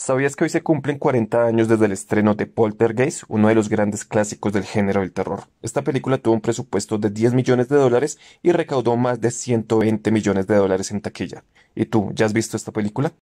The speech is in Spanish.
¿Sabías que hoy se cumplen 40 años desde el estreno de Poltergeist, uno de los grandes clásicos del género del terror? Esta película tuvo un presupuesto de 10 millones de dólares y recaudó más de 120 millones de dólares en taquilla. ¿Y tú, ya has visto esta película?